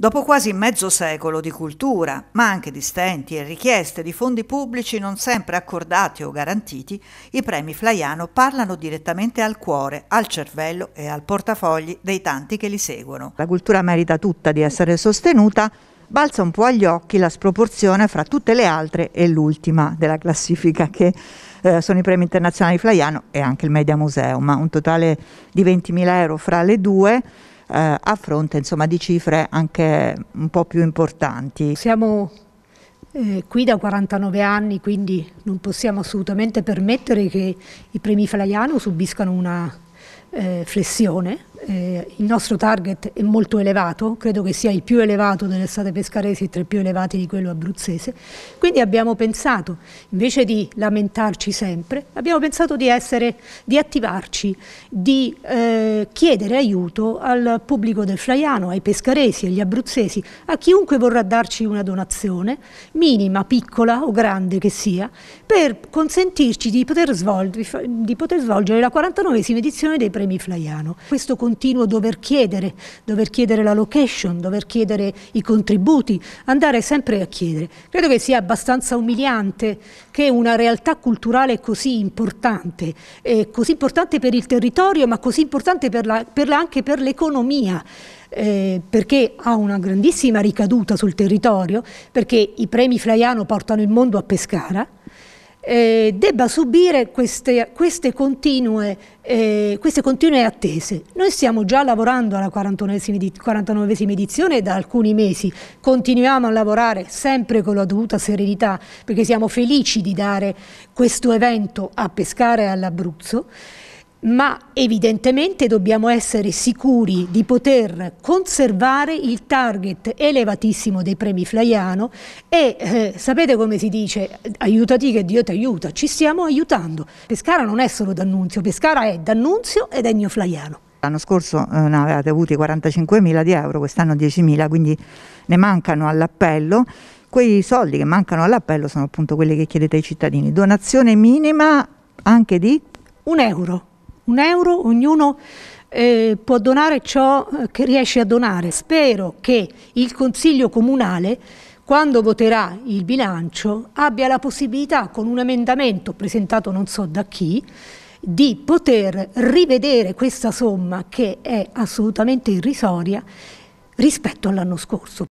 Dopo quasi mezzo secolo di cultura, ma anche di stenti e richieste di fondi pubblici non sempre accordati o garantiti, i premi Flaiano parlano direttamente al cuore, al cervello e al portafogli dei tanti che li seguono. La cultura merita tutta di essere sostenuta, balza un po' agli occhi la sproporzione fra tutte le altre e l'ultima della classifica che eh, sono i premi internazionali Flaiano e anche il Media Museum, un totale di 20.000 euro fra le due eh, a fronte insomma, di cifre anche un po' più importanti. Siamo eh, qui da 49 anni, quindi non possiamo assolutamente permettere che i premi Flaiano subiscano una eh, flessione eh, il nostro target è molto elevato, credo che sia il più elevato dell'estate pescaresi e tra i più elevati di quello abruzzese, quindi abbiamo pensato, invece di lamentarci sempre, abbiamo pensato di, essere, di attivarci, di eh, chiedere aiuto al pubblico del Flaiano, ai pescaresi, agli abruzzesi, a chiunque vorrà darci una donazione, minima, piccola o grande che sia, per consentirci di poter, svolgere, di poter svolgere la 49esima edizione dei premi Flaiano. Questo continuo dover chiedere, dover chiedere la location, dover chiedere i contributi, andare sempre a chiedere. Credo che sia abbastanza umiliante che una realtà culturale così importante, eh, così importante per il territorio ma così importante per la, per la, anche per l'economia, eh, perché ha una grandissima ricaduta sul territorio, perché i premi Flaiano portano il mondo a Pescara, eh, debba subire queste, queste, continue, eh, queste, continue, attese. Noi stiamo già lavorando alla 49 edizione da alcuni mesi, continuiamo a lavorare sempre con la dovuta serenità perché siamo felici di dare questo evento a Pescare e all'Abruzzo ma evidentemente dobbiamo essere sicuri di poter conservare il target elevatissimo dei premi Flaiano e eh, sapete come si dice aiutati che Dio ti aiuta, ci stiamo aiutando. Pescara non è solo D'Annunzio, Pescara è D'Annunzio ed Ennio Flaiano. L'anno scorso eh, ne avevate avuti 45.000 di euro, quest'anno 10.000, quindi ne mancano all'appello. Quei soldi che mancano all'appello sono appunto quelli che chiedete ai cittadini. Donazione minima anche di? Un euro un euro, ognuno eh, può donare ciò eh, che riesce a donare. Spero che il Consiglio Comunale quando voterà il bilancio abbia la possibilità con un emendamento presentato non so da chi di poter rivedere questa somma che è assolutamente irrisoria rispetto all'anno scorso.